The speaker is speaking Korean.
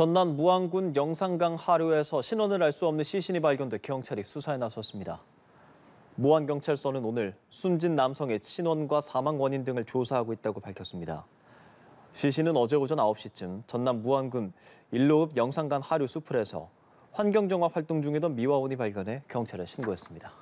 전남 무안군 영산강 하류에서 신원을 알 수 없는 시신이 발견돼 경찰이 수사에 나섰습니다. 무안경찰서는 오늘 숨진 남성의 신원과 사망 원인 등을 조사하고 있다고 밝혔습니다. 시신은 어제 오전 9시쯤 전남 무안군 일로읍 영산강 하류 수풀에서 환경정화 활동 중이던 미화원이 발견해 경찰에 신고했습니다.